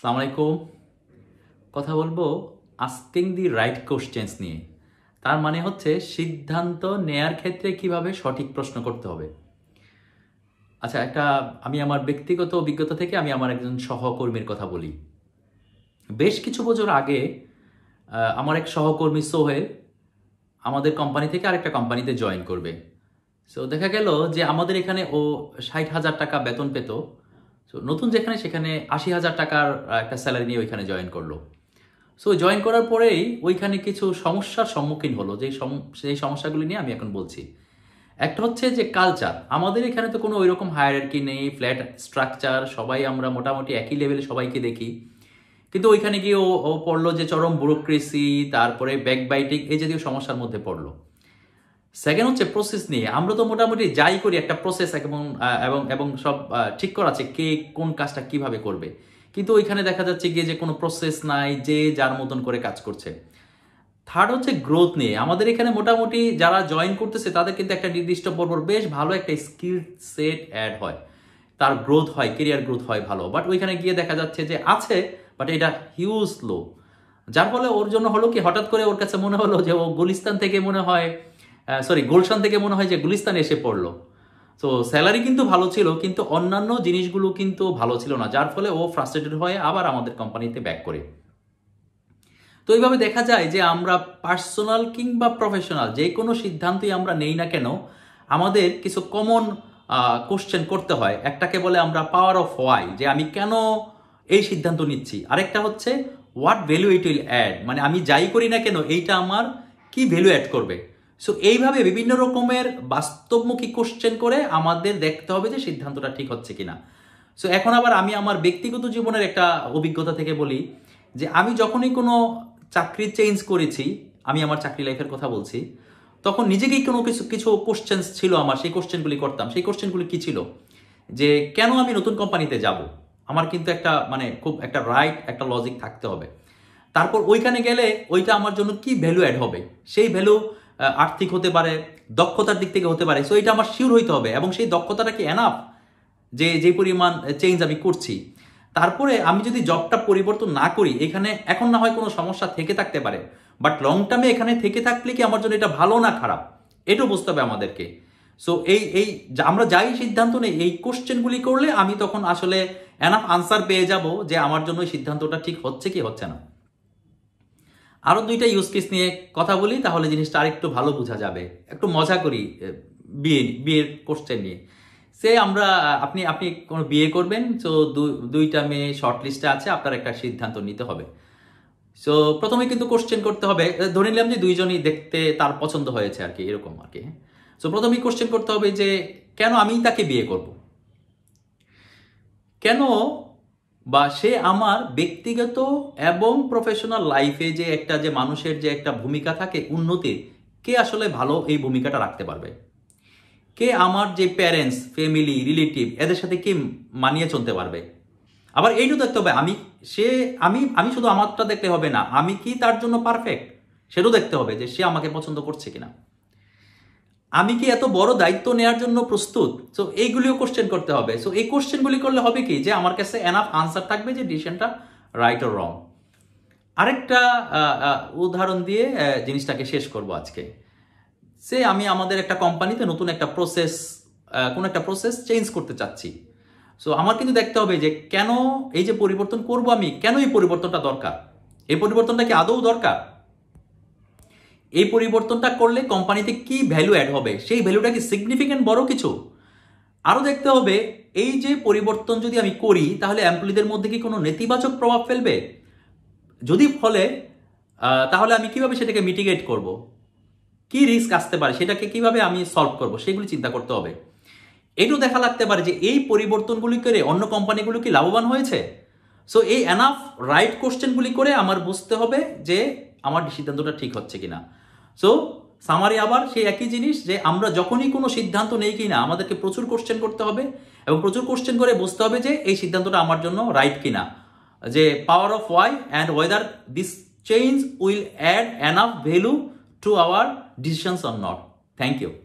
সালাম আলাইকুম কথা বলবো আস্কিং দি রাইট কোশ্চেন্স নিয়ে তার মানে হচ্ছে সিদ্ধান্ত নেয়ার ক্ষেত্রে কিভাবে সঠিক প্রশ্ন করতে হবে আচ্ছা একটা আমি আমার ব্যক্তিগত অভিজ্ঞতা থেকে আমি আমার একজন সহকর্মীর কথা বলি বেশ কিছু বছর আগে আমার এক সহকর্মী সোহে আমাদের কোম্পানি থেকে আরেকটা কোম্পানিতে জয়েন করবে সো দেখা গেল যে আমাদের এখানে ও ষাট হাজার টাকা বেতন পেত তো নতুন যেখানে সেখানে আশি হাজার টাকার একটা স্যালারি নিয়ে ওইখানে জয়েন করলো সো জয়েন করার পরেই ওইখানে কিছু সমস্যার সম্মুখীন হলো যে সেই সমস্যাগুলি নিয়ে আমি এখন বলছি একটা হচ্ছে যে কালচার আমাদের এখানে তো কোনো ওইরকম কি নেই ফ্ল্যাট স্ট্রাকচার সবাই আমরা মোটামুটি একই লেভেলে সবাইকে দেখি কিন্তু ওইখানে গিয়ে ও পড়লো যে চরম ব্যুরোক্রেসি তারপরে ব্যাকবাইটিং এই জাতীয় সমস্যার মধ্যে পড়লো সেকেন্ড হচ্ছে প্রসেস নিয়ে আমরা তো মোটামুটি যাই করি একটা প্রসেস এবং এবং এবং সব ঠিক করা আছে কে কোন কাজটা কিভাবে করবে কিন্তু ওইখানে দেখা যাচ্ছে গিয়ে যে কোনো প্রসেস নাই যে যার মতন করে কাজ করছে থার্ড হচ্ছে গ্রোথ নিয়ে আমাদের এখানে মোটামুটি যারা জয়েন করতেছে তাদের কিন্তু একটা নির্দিষ্ট পরপর বেশ ভালো একটা স্কিল সেট অ্যাড হয় তার গ্রোথ হয় কেরিয়ার গ্রোথ হয় ভালো বাট ওইখানে গিয়ে দেখা যাচ্ছে যে আছে বাট এটা হিউজ লো যার ফলে ওর জন্য হলো কি হঠাৎ করে ওর কাছে মনে হলো যে ও গুলিস্তান থেকে মনে হয় সরি গুলশান থেকে মনে হয় যে গুলিস্তানে এসে পড়লো তো স্যালারি কিন্তু ভালো ছিল কিন্তু অন্যান্য জিনিসগুলো কিন্তু ভালো ছিল না যার ফলে ও ফ্রাস্ট্রেটেড হয়ে আবার আমাদের কোম্পানিতে ব্যাক করে তো এইভাবে দেখা যায় যে আমরা পার্সোনাল কিংবা প্রফেশনাল যে কোনো সিদ্ধান্তই আমরা নেই না কেন আমাদের কিছু কমন কোশ্চেন করতে হয় একটাকে বলে আমরা পাওয়ার অফ ওয়াই যে আমি কেন এই সিদ্ধান্ত নিচ্ছি আরেকটা হচ্ছে what value it will add মানে আমি যাই করি না কেন এইটা আমার কি ভ্যালু অ্যাড করবে সো এইভাবে বিভিন্ন রকমের বাস্তবমুখী কোশ্চেন করে আমাদের দেখতে হবে যে সিদ্ধান্তটা ঠিক হচ্ছে কিনা সো এখন আবার আমি আমার ব্যক্তিগত জীবনের একটা অভিজ্ঞতা থেকে বলি যে আমি যখনই কোনো চাকরি চেঞ্জ করেছি আমি আমার চাকরি লাইফের কথা বলছি তখন নিজেকেই কোনো কিছু কিছু কোশ্চেন ছিল আমার সেই কোশ্চেনগুলি করতাম সেই কোশ্চেনগুলি কী ছিল যে কেন আমি নতুন কোম্পানিতে যাব আমার কিন্তু একটা মানে খুব একটা রাইট একটা লজিক থাকতে হবে তারপর ওইখানে গেলে ওইটা আমার জন্য কি ভ্যালু অ্যাড হবে সেই ভ্যালু আর্থিক হতে পারে দক্ষতার দিক থেকে হতে পারে সো এটা আমার শিওর হইতে হবে এবং সেই দক্ষতাটা কি এনাফ যে যে পরিমাণ চেঞ্জ আমি করছি তারপরে আমি যদি জবটা পরিবর্তন না করি এখানে এখন না হয় কোনো সমস্যা থেকে থাকতে পারে বাট লং টার্মে এখানে থেকে থাকলে কি আমার জন্য এটা ভালো না খারাপ এটাও বুঝতে হবে আমাদেরকে সো এই এই আমরা যাই সিদ্ধান্ত নেই এই কোশ্চেনগুলি করলে আমি তখন আসলে এনাফ আনসার পেয়ে যাব যে আমার জন্য সিদ্ধান্তটা ঠিক হচ্ছে কি হচ্ছে না আরও দুইটা ইউজ কেস নিয়ে কথা বলি তাহলে জিনিসটা আরেকটু ভালো বোঝা যাবে একটু মজা করি বিয়ে বিয়ের কোশ্চেন নিয়ে সে আমরা আপনি আপনি কোনো বিয়ে করবেন তো দুইটা মেয়ে শর্ট লিস্টে আছে আপনার একটা সিদ্ধান্ত নিতে হবে সো প্রথমে কিন্তু কোশ্চেন করতে হবে ধরে নিলাম যে দুইজনই দেখতে তার পছন্দ হয়েছে আর কি এরকম আর কি সো হ্যাঁ? প্রথমেই কোশ্চেন করতে হবে যে কেন আমি তাকে বিয়ে করব কেন বা সে আমার ব্যক্তিগত এবং প্রফেশনাল লাইফে যে একটা যে মানুষের যে একটা ভূমিকা থাকে উন্নতির কে আসলে ভালো এই ভূমিকাটা রাখতে পারবে কে আমার যে প্যারেন্টস ফ্যামিলি রিলেটিভ এদের সাথে কে মানিয়ে চলতে পারবে আবার এইটু দেখতে হবে আমি সে আমি আমি শুধু আমারটা দেখতে হবে না আমি কি তার জন্য পারফেক্ট সেটাও দেখতে হবে যে সে আমাকে পছন্দ করছে কিনা আমি কি এত বড় দায়িত্ব নেওয়ার জন্য প্রস্তুত সো এইগুলিও কোশ্চেন করতে হবে সো এই কোশ্চেনগুলি করলে হবে কি যে আমার কাছে এনাফ আনসার থাকবে যে ডিসিশনটা রাইট অর রং আরেকটা উদাহরণ দিয়ে জিনিসটাকে শেষ করব আজকে সে আমি আমাদের একটা কোম্পানিতে নতুন একটা প্রসেস কোনো একটা প্রসেস চেঞ্জ করতে চাচ্ছি সো আমার কিন্তু দেখতে হবে যে কেন এই যে পরিবর্তন করব আমি কেন এই পরিবর্তনটা দরকার এই পরিবর্তনটা কি আদৌ দরকার এই পরিবর্তনটা করলে কোম্পানিতে কি ভ্যালু অ্যাড হবে সেই ভ্যালুটা কি সিগনিফিক্যান্ট বড় কিছু আরও দেখতে হবে এই যে পরিবর্তন যদি আমি করি তাহলে এমপ্লয়িদের মধ্যে কি কোনো নেতিবাচক প্রভাব ফেলবে যদি ফলে তাহলে আমি কিভাবে সেটাকে মিটিগেট করব। কি রিস্ক আসতে পারে সেটাকে কিভাবে আমি সলভ করব সেগুলি চিন্তা করতে হবে এটাও দেখা লাগতে পারে যে এই পরিবর্তনগুলি করে অন্য কোম্পানিগুলো কি লাভবান হয়েছে সো এই অ্যানাফ রাইট কোশ্চেনগুলি করে আমার বুঝতে হবে যে আমার সিদ্ধান্তটা ঠিক হচ্ছে কিনা সো সামারি আবার সেই একই জিনিস যে আমরা যখনই কোনো সিদ্ধান্ত নেই কিনা আমাদেরকে প্রচুর কোশ্চেন করতে হবে এবং প্রচুর কোশ্চেন করে বুঝতে হবে যে এই সিদ্ধান্তটা আমার জন্য রাইট কিনা যে power of why and whether this change will add enough value to our decisions on not thank you